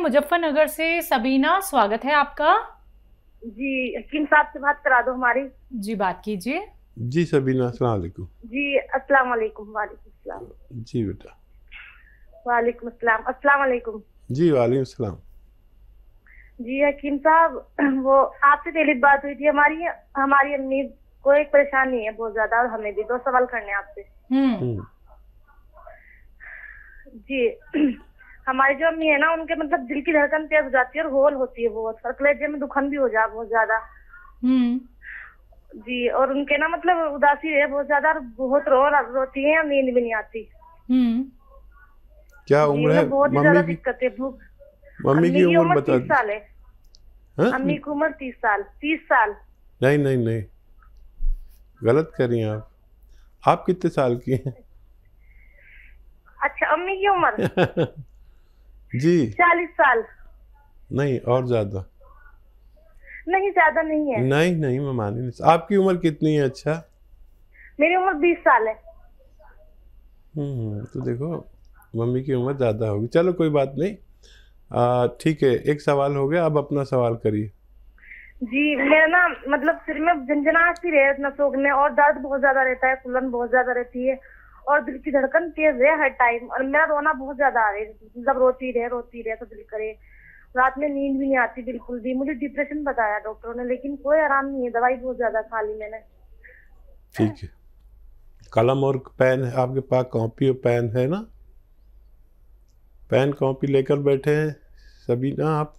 मुजफ्फरनगर से सबीना स्वागत है आपका जी हकीम साहब से बात करा दो हमारी जी बात कीजिए जी सबीना अस्सलाम वालेकुम जी अस्सलाम वालेकुम वालेकुम सलाम जी बेटा वालेकुम अस्सलाम अस्सलाम वालेकुम जी वालेकुम अस्सलाम जी हकीम साहब वो आपसे पहले बात हुई थी हमारी हमारी अम्मी को एक परेशानी है बहुत ज्यादा और हमें भी दो सवाल करने आपसे हम्म। हम्म। जी हमारी जो अम्मी है ना उनके मतलब दिल की धड़कन तेज हो जाती है और होल होती है बहुत और कलेजे में दुखन भी हो जा बहुत ज्यादा हम्म। जी और उनके ना मतलब उदासी है बहुत ज्यादा और बहुत रो रोती है नींद भी नहीं आती हम्म। क्या उम्र है बहुत ज्यादा दिक्कत है भूख मम्मी की उम्र बता तीस साल है हाँ? अम्मी की उम्र तीस साल तीस साल नहीं नहीं नहीं गलत कर रही हैं आप आप कितने साल की हैं अच्छा अम्मी की उम्र जी चालीस साल नहीं और ज्यादा नहीं ज्यादा नहीं है नहीं नहीं मैं मान नहीं आपकी उम्र कितनी है अच्छा मेरी उम्र बीस साल है हम्म तो देखो मम्मी की उम्र ज्यादा होगी चलो कोई बात नहीं ठीक है एक सवाल हो गया अब अपना सवाल करिए जी मेरा ना मतलब सिर में झंझनाहट सी रहे इतना में और दर्द बहुत ज्यादा रहता है फुलन बहुत ज्यादा रहती है और दिल की धड़कन तेज है हर टाइम और मेरा रोना बहुत ज्यादा आ रहा है जब रोती रहे रोती रहे तो दिल करे रात में नींद भी नहीं आती बिल्कुल भी मुझे डिप्रेशन बताया डॉक्टरों ने लेकिन कोई आराम नहीं है दवाई बहुत ज्यादा खा ली मैंने ठीक है कलम और पेन है आपके पास कॉपी और पेन है ना पेन कॉपी लेकर बैठे हैं सबीना आप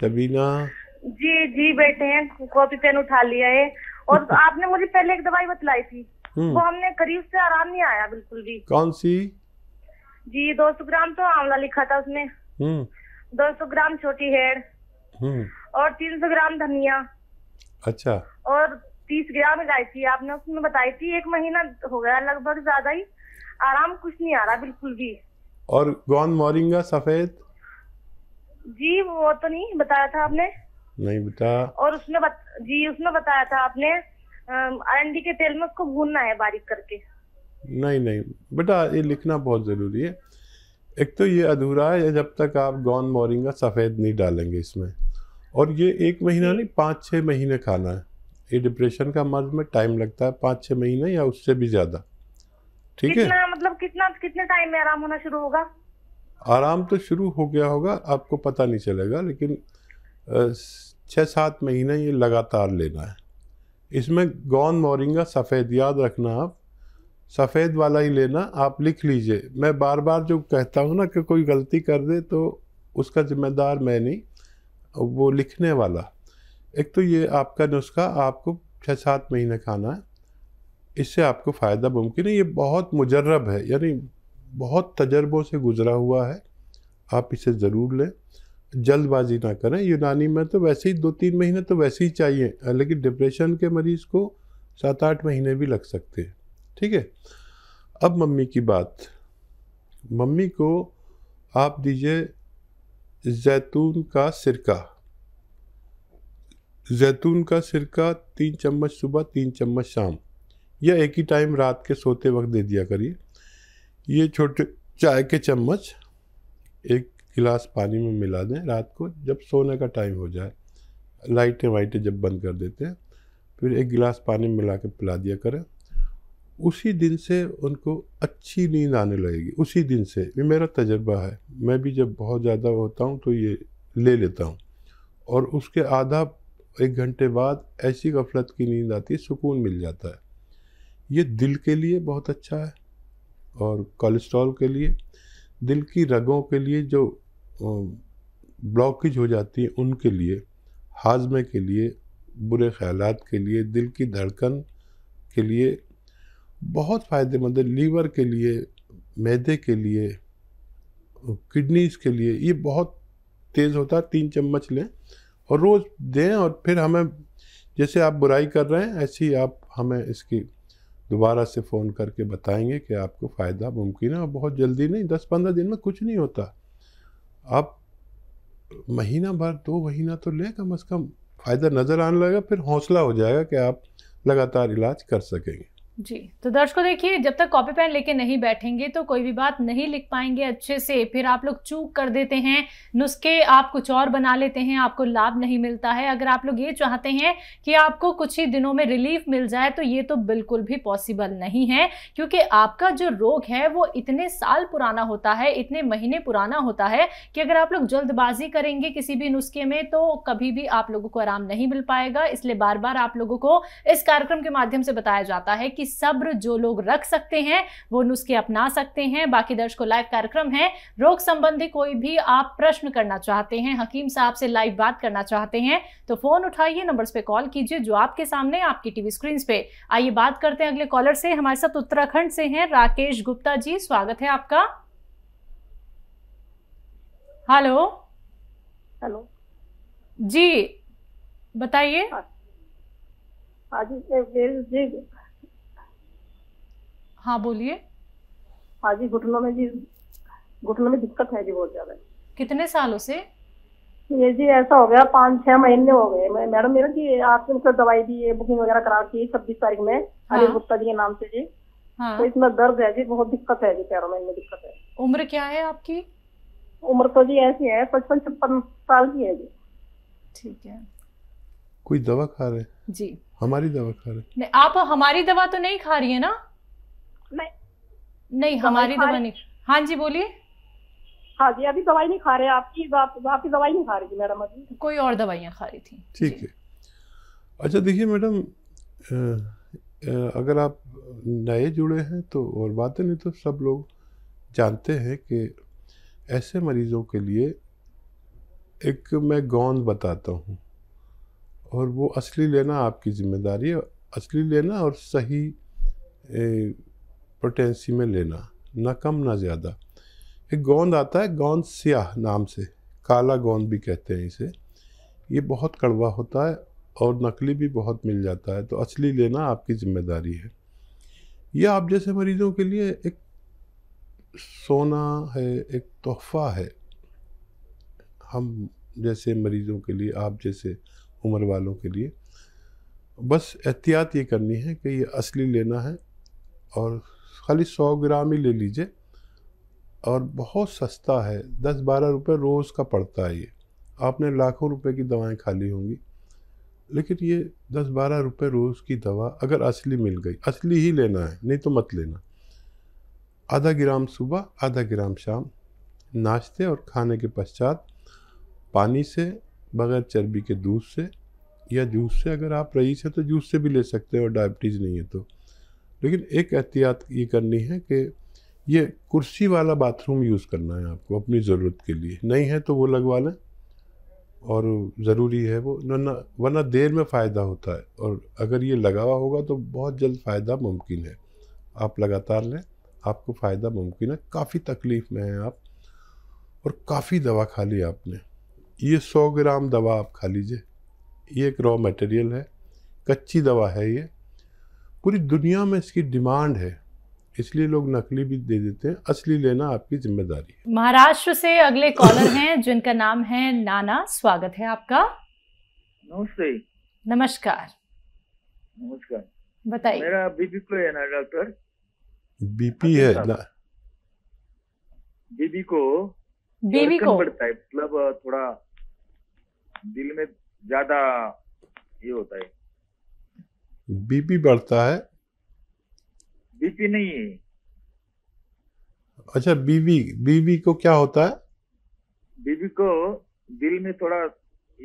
सबीना जी जी बैठे हैं कॉपी पेन उठा लिया है और आपने मुझे पहले एक दवाई बतलाई थी हम्म। वो हमने करीब से आराम नहीं आया बिल्कुल भी कौन सी जी दो सौ ग्राम तो आंवला लिखा था उसने हम्म। दो सौ ग्राम छोटी हेड हम्म। और तीन सौ ग्राम धनिया अच्छा और तीस ग्राम लगाई थी आपने उसमें बताई थी एक महीना हो गया लगभग ज्यादा ही आराम कुछ नहीं आ रहा बिल्कुल भी और गौन मोरिंगा सफेद जी वो तो नहीं बताया था आपने नहीं बेटा और उसमें बत, जी उसमें बताया था आपने अरंडी के तेल में उसको भूनना है बारीक करके नहीं नहीं बेटा ये लिखना बहुत ज़रूरी है एक तो ये अधूरा है जब तक आप गॉन मोरिंगा सफ़ेद नहीं डालेंगे इसमें और ये एक महीना नहीं पाँच छः महीने खाना है ये डिप्रेशन का मर्ज में टाइम लगता है पाँच छः महीने या उससे भी ज़्यादा ठीक है मतलब कितना कितने टाइम में आराम होना शुरू होगा आराम तो शुरू हो गया होगा आपको पता नहीं चलेगा लेकिन छः सात महीने ये लगातार लेना है इसमें गौन मोरिंगा सफ़ेद याद रखना आप सफ़ेद वाला ही लेना आप लिख लीजिए मैं बार बार जो कहता हूँ ना कि कोई गलती कर दे तो उसका ज़िम्मेदार मैं नहीं वो लिखने वाला एक तो ये आपका नुस्खा आपको छः सात महीने खाना है इससे आपको फ़ायदा मुमकिन है ये बहुत मुजरब है यानी बहुत तजर्बों से गुज़रा हुआ है आप इसे ज़रूर लें जल्दबाजी ना करें यूनानी में तो वैसे ही दो तीन महीने तो वैसे ही चाहिए लेकिन डिप्रेशन के मरीज़ को सात आठ महीने भी लग सकते हैं ठीक है अब मम्मी की बात मम्मी को आप दीजिए जैतून का सिरका जैतून का सिरका तीन चम्मच सुबह तीन चम्मच शाम या एक ही टाइम रात के सोते वक्त दे दिया करिए ये छोटे चाय के चम्मच एक गिलास पानी में मिला दें रात को जब सोने का टाइम हो जाए लाइटें वाइटें जब बंद कर देते हैं फिर एक गिलास पानी में मिला के पिला दिया करें उसी दिन से उनको अच्छी नींद आने लगेगी उसी दिन से ये मेरा तजर्बा है मैं भी जब बहुत ज़्यादा होता हूँ तो ये ले लेता हूँ और उसके आधा एक घंटे बाद ऐसी गफलत की नींद आती है सुकून मिल जाता है ये दिल के लिए बहुत अच्छा है और कोलेस्ट्रॉल के लिए दिल की रगों के लिए जो ब्लॉकेज हो जाती है उनके लिए हाजमे के लिए बुरे ख्याल के लिए दिल की धड़कन के लिए बहुत फ़ायदेमंद है लीवर के लिए मैदे के लिए किडनीज़ के लिए ये बहुत तेज़ होता है तीन चम्मच लें और रोज़ दें और फिर हमें जैसे आप बुराई कर रहे हैं ऐसे ही आप हमें इसकी दोबारा से फ़ोन करके बताएंगे कि आपको फ़ायदा मुमकिन है और बहुत जल्दी नहीं दस पंद्रह दिन में कुछ नहीं होता आप महीना भर दो महीना तो ले कम अज़ कम फ़ायदा नज़र आने लगेगा फिर हौसला हो जाएगा कि आप लगातार इलाज कर सकेंगे जी तो दर्शकों देखिए जब तक कॉपी पेन लेके नहीं बैठेंगे तो कोई भी बात नहीं लिख पाएंगे अच्छे से फिर आप लोग चूक कर देते हैं नुस्खे आप कुछ और बना लेते हैं आपको लाभ नहीं मिलता है अगर आप लोग ये चाहते हैं कि आपको कुछ ही दिनों में रिलीफ मिल जाए तो ये तो बिल्कुल भी पॉसिबल नहीं है क्योंकि आपका जो रोग है वो इतने साल पुराना होता है इतने महीने पुराना होता है कि अगर आप लोग जल्दबाजी करेंगे किसी भी नुस्खे में तो कभी भी आप लोगों को आराम नहीं मिल पाएगा इसलिए बार बार आप लोगों को इस कार्यक्रम के माध्यम से बताया जाता है कि कि सब्र जो लोग रख सकते हैं वो नुस्खे अपना सकते हैं बाकी दर्शकों लाइव कार्यक्रम है रोग संबंधी कोई भी आप प्रश्न करना चाहते हैं हकीम साहब से लाइव बात करना चाहते हैं तो फोन उठाइए नंबर पे कॉल कीजिए जो आपके सामने आपकी टीवी स्क्रीन पे आइए बात करते हैं अगले कॉलर से हमारे साथ उत्तराखंड से हैं राकेश गुप्ता जी स्वागत है आपका हेलो हेलो जी बताइए हाँ। हाँ जी हाँ बोलिए हाँ जी घुटनों में जी घुटनों में दिक्कत है जी बहुत ज्यादा कितने सालों से ये जी ऐसा हो गया पाँच छह महीने हो गए मैडम मेरा जी आपने मतलब दवाई दी है बुकिंग वगैरह करा की छब्बीस तारीख में हाँ। अनिल गुप्ता जी के नाम से जी हाँ। तो इसमें दर्द है जी बहुत दिक्कत है जी पैरों में दिक्कत है उम्र क्या है आपकी उम्र तो जी ऐसी है पचपन छप्पन साल की है जी ठीक है कोई दवा खा रहे जी हमारी दवा खा रहे नहीं आप हमारी दवा तो नहीं खा रही है ना नहीं हमारी दवा नहीं हाँ जी बोलिए हाँ जी अभी दवाई नहीं खा रहे आपकी आपकी दवाई नहीं खा रही थी मैडम अभी कोई और दवाइयाँ खा रही थी ठीक है अच्छा देखिए मैडम अगर आप नए जुड़े हैं तो और बातें नहीं तो सब लोग जानते हैं कि ऐसे मरीज़ों के लिए एक मैं गोंद बताता हूँ और वो असली लेना आपकी ज़िम्मेदारी है असली लेना और सही पोटेंसी में लेना ना कम ना ज़्यादा एक गोंद आता है गोंद स्याह नाम से काला गोंद भी कहते हैं इसे ये बहुत कड़वा होता है और नकली भी बहुत मिल जाता है तो असली लेना आपकी ज़िम्मेदारी है यह आप जैसे मरीज़ों के लिए एक सोना है एक तोहफ़ा है हम जैसे मरीज़ों के लिए आप जैसे उम्र वालों के लिए बस एहतियात ये करनी है कि ये असली लेना है और खाली सौ ग्राम ही ले लीजिए और बहुत सस्ता है दस बारह रुपये रोज़ का पड़ता है ये आपने लाखों रुपए की दवाएं खा ली होंगी लेकिन ये दस बारह रुपये रोज़ की दवा अगर असली मिल गई असली ही लेना है नहीं तो मत लेना आधा ग्राम सुबह आधा ग्राम शाम नाश्ते और खाने के पश्चात पानी से बगैर चर्बी के दूध से या जूस से अगर आप रईस है तो जूस से भी ले सकते हैं और डायबिटीज़ नहीं है तो लेकिन एक एहतियात ये करनी है कि ये कुर्सी वाला बाथरूम यूज़ करना है आपको अपनी ज़रूरत के लिए नहीं है तो वो लगवा लें और ज़रूरी है वो ना वरना देर में फ़ायदा होता है और अगर ये लगा हुआ होगा तो बहुत जल्द फ़ायदा मुमकिन है आप लगातार लें आपको फ़ायदा मुमकिन है काफ़ी तकलीफ़ में है आप और काफ़ी दवा खा ली आपने ये सौ ग्राम दवा आप खा लीजिए ये एक रॉ मटेरियल है कच्ची दवा है ये पूरी दुनिया में इसकी डिमांड है इसलिए लोग नकली भी दे देते हैं असली लेना आपकी जिम्मेदारी है महाराष्ट्र से अगले कॉलर हैं जिनका नाम है नाना स्वागत है आपका नमस्ते नमस्कार नमस्कार बताइए मेरा बीपी को है ना डॉक्टर बीपी है ना बीबी को बीबी को बढ़ता है मतलब थोड़ा दिल में ज्यादा ये होता है बीपी बढ़ता है बीपी नहीं है अच्छा बीबी बीबी को क्या होता है बीबी को दिल में थोड़ा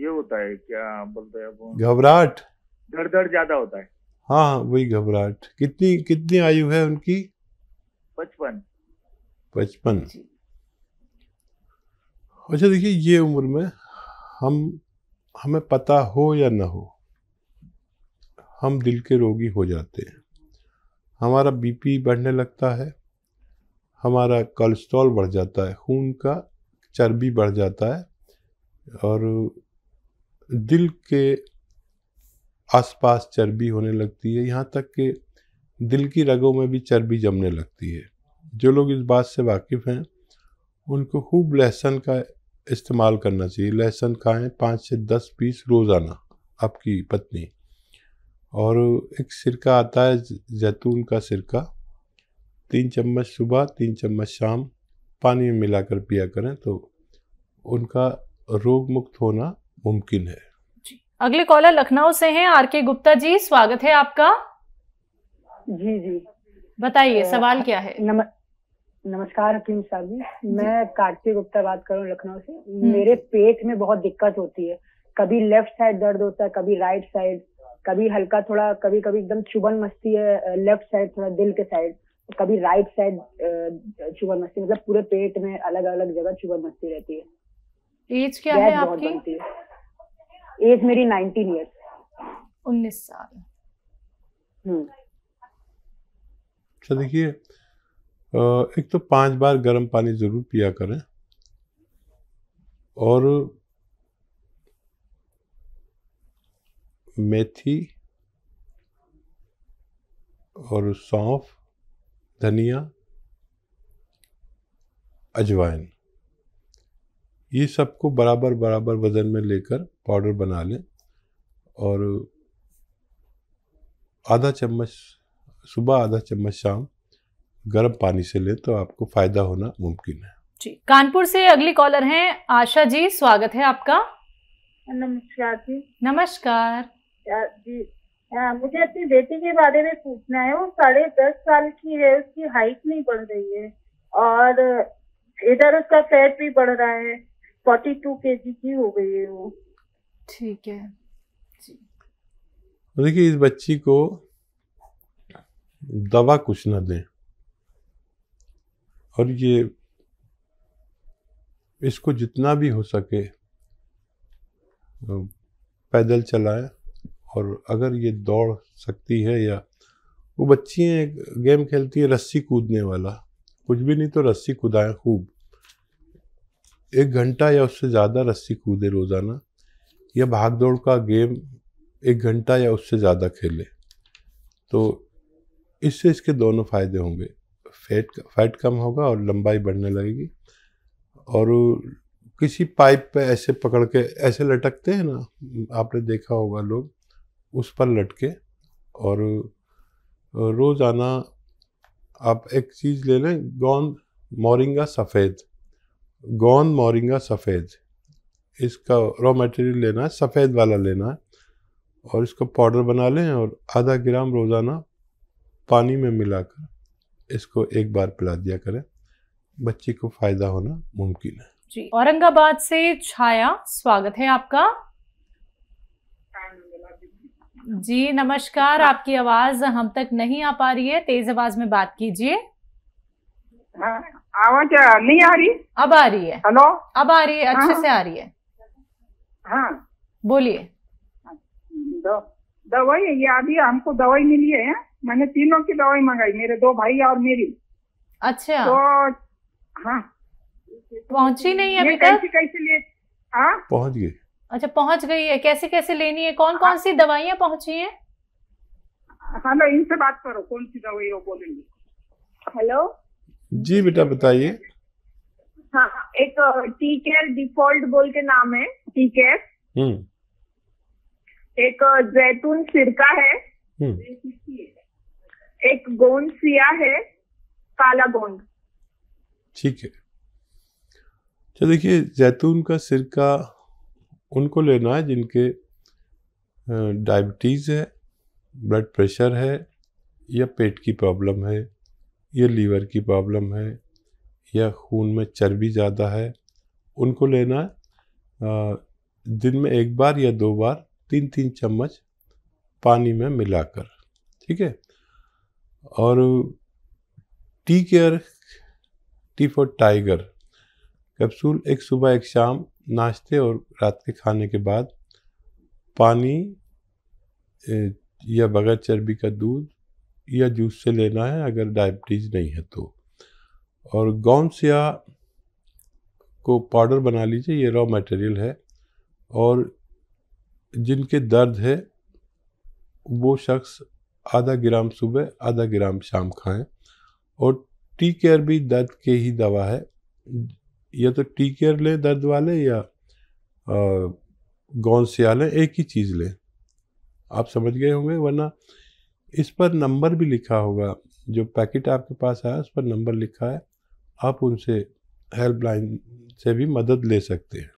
ये होता है क्या बोलते हैं घबराहट धड़ धड़ ज्यादा होता है हाँ, हाँ वही घबराहट कितनी कितनी आयु है उनकी पचपन पचपन अच्छा देखिए ये उम्र में हम हमें पता हो या ना हो हम दिल के रोगी हो जाते हैं हमारा बीपी बढ़ने लगता है हमारा कोलेस्ट्रॉल बढ़ जाता है खून का चर्बी बढ़ जाता है और दिल के आसपास चर्बी होने लगती है यहाँ तक कि दिल की रगों में भी चर्बी जमने लगती है जो लोग इस बात से वाकिफ़ हैं उनको खूब लहसुन का इस्तेमाल करना चाहिए लहसुन खाएं पाँच से दस पीस रोज़ाना आपकी पत्नी और एक सिरका आता है जैतून का सिरका तीन चम्मच सुबह तीन चम्मच शाम पानी में मिलाकर पिया करें तो उनका रोग मुक्त होना मुमकिन है अगले कॉलर लखनऊ से हैं आर के गुप्ता जी स्वागत है आपका जी जी बताइए सवाल क्या है नम, नमस्कार हकीम साहब जी मैं कार्तिक गुप्ता बात कर रहा हूँ लखनऊ से हम्म। मेरे पेट में बहुत दिक्कत होती है कभी लेफ्ट साइड दर्द होता है कभी राइट साइड कभी हल्का थोड़ा कभी कभी एकदम चुबन मस्ती है लेफ्ट साइड थोड़ा दिल के साइड कभी राइट साइड चुबन मस्ती मतलब पूरे पेट में अलग अलग जगह चुबन मस्ती रहती है एज क्या है आपकी एज मेरी नाइनटीन ईयर्स उन्नीस साल हम्म। अच्छा देखिए एक तो पांच बार गर्म पानी जरूर पिया करें और मेथी और सौंफ धनिया अजवाइन ये सबको बराबर बराबर वज़न में लेकर पाउडर बना लें और आधा चम्मच सुबह आधा चम्मच शाम गर्म पानी से लें तो आपको फ़ायदा होना मुमकिन है जी कानपुर से अगली कॉलर हैं आशा जी स्वागत है आपका नमस्कार जी नमस्कार जी आ, मुझे अपनी बेटी के बारे में पूछना है वो साढ़े दस साल की है उसकी हाइट नहीं बढ़ रही है और इधर उसका फैट भी बढ़ रहा है फोर्टी टू के जी की हो गई है वो ठीक है तो देखिए इस बच्ची को दवा कुछ ना दें और ये इसको जितना भी हो सके पैदल चलाएं और अगर ये दौड़ सकती है या वो बच्चियाँ एक गेम खेलती हैं रस्सी कूदने वाला कुछ भी नहीं तो रस्सी कूदाएँ खूब एक घंटा या उससे ज़्यादा रस्सी कूदे रोज़ाना या भाग दौड़ का गेम एक घंटा या उससे ज़्यादा खेले तो इससे इसके दोनों फ़ायदे होंगे फैट फैट कम होगा और लंबाई बढ़ने लगेगी और किसी पाइप पे ऐसे पकड़ के ऐसे लटकते हैं ना आपने देखा होगा लोग उस पर लटके और रोज़ाना आप एक चीज़ ले लें गोंद मोरिंगा सफ़ेद गोंद मोरिंगा सफ़ेद इसका रॉ मटेरियल लेना है सफ़ेद वाला लेना है और इसको पाउडर बना लें और आधा ग्राम रोज़ाना पानी में मिलाकर इसको एक बार पिला दिया करें बच्चे को फ़ायदा होना मुमकिन है जी औरंगाबाद से छाया स्वागत है आपका जी नमस्कार आपकी आवाज हम तक नहीं आ पा रही है तेज आवाज में बात कीजिए हाँ, आवाज नहीं आ रही अब आ रही है हेलो अब आ रही है अच्छे हाँ। से आ रही है हाँ बोलिए दवाई ये अभी हमको दवाई मिली है हाँ? मैंने तीनों की दवाई मंगाई मेरे दो भाई और मेरी अच्छा तो हाँ पहुंची नहीं अभी कैसे कैसे लिए पहुंच गए अच्छा पहुंच गई है कैसे कैसे लेनी है कौन कौन हाँ। सी दवाइयाँ पहुंची हैं हेलो हाँ, इनसे बात करो कौन सी दवाई बोलेंगे हेलो जी बेटा बताइए हाँ, हाँ एक टी केयर डिफॉल्ट बोल के नाम है टी केयर हम्म। एक जैतून सिरका है हम्म। एक गोंद सिया है काला गोंद ठीक है तो देखिए जैतून का सिरका उनको लेना है जिनके डायबिटीज़ है ब्लड प्रेशर है या पेट की प्रॉब्लम है या लीवर की प्रॉब्लम है या खून में चर्बी ज़्यादा है उनको लेना है दिन में एक बार या दो बार तीन तीन चम्मच पानी में मिलाकर ठीक है और T care T for tiger capsule एक सुबह एक शाम नाश्ते और रात के खाने के बाद पानी या बगैर चर्बी का दूध या जूस से लेना है अगर डायबिटीज़ नहीं है तो और गौनसिया को पाउडर बना लीजिए ये रॉ मटेरियल है और जिनके दर्द है वो शख्स आधा ग्राम सुबह आधा ग्राम शाम खाएं और टी केयर भी दर्द के ही दवा है या तो टी केयर लें दर्द वाले या गौन सिया लें एक ही चीज़ लें आप समझ गए होंगे वरना इस पर नंबर भी लिखा होगा जो पैकेट आपके पास आया उस पर नंबर लिखा है आप उनसे हेल्पलाइन से भी मदद ले सकते हैं